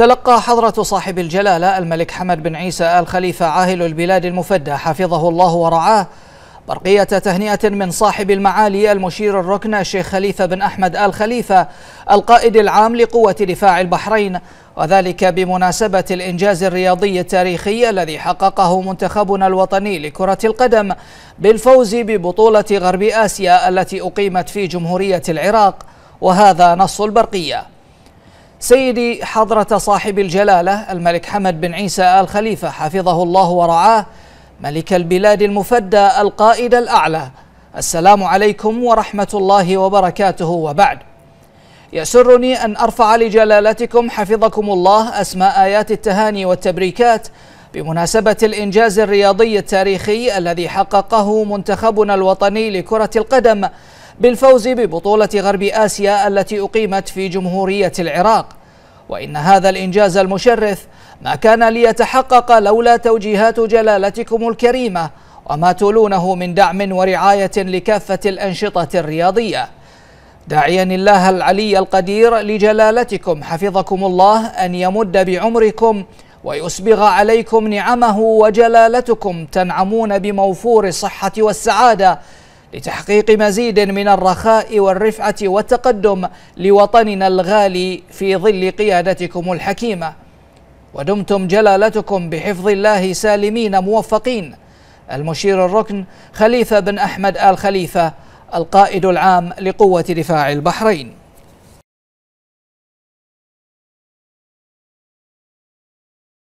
تلقى حضرة صاحب الجلالة الملك حمد بن عيسى آل خليفة عاهل البلاد المفدى حفظه الله ورعاه برقية تهنئة من صاحب المعالي المشير الركن الشيخ خليفة بن أحمد آل خليفة القائد العام لقوة دفاع البحرين وذلك بمناسبة الإنجاز الرياضي التاريخي الذي حققه منتخبنا الوطني لكرة القدم بالفوز ببطولة غرب آسيا التي أقيمت في جمهورية العراق وهذا نص البرقيه سيدي حضرة صاحب الجلالة الملك حمد بن عيسى آل خليفة حفظه الله ورعاه ملك البلاد المفدى القائد الأعلى السلام عليكم ورحمة الله وبركاته وبعد يسرني أن أرفع لجلالتكم حفظكم الله أسماء آيات التهاني والتبريكات بمناسبة الإنجاز الرياضي التاريخي الذي حققه منتخبنا الوطني لكرة القدم بالفوز ببطولة غرب آسيا التي أقيمت في جمهورية العراق وإن هذا الإنجاز المشرف ما كان ليتحقق لولا توجيهات جلالتكم الكريمة وما تولونه من دعم ورعاية لكافة الأنشطة الرياضية داعيا الله العلي القدير لجلالتكم حفظكم الله أن يمد بعمركم ويسبغ عليكم نعمه وجلالتكم تنعمون بموفور الصحة والسعادة لتحقيق مزيد من الرخاء والرفعة والتقدم لوطننا الغالي في ظل قيادتكم الحكيمة ودمتم جلالتكم بحفظ الله سالمين موفقين المشير الركن خليفة بن أحمد آل خليفة القائد العام لقوة دفاع البحرين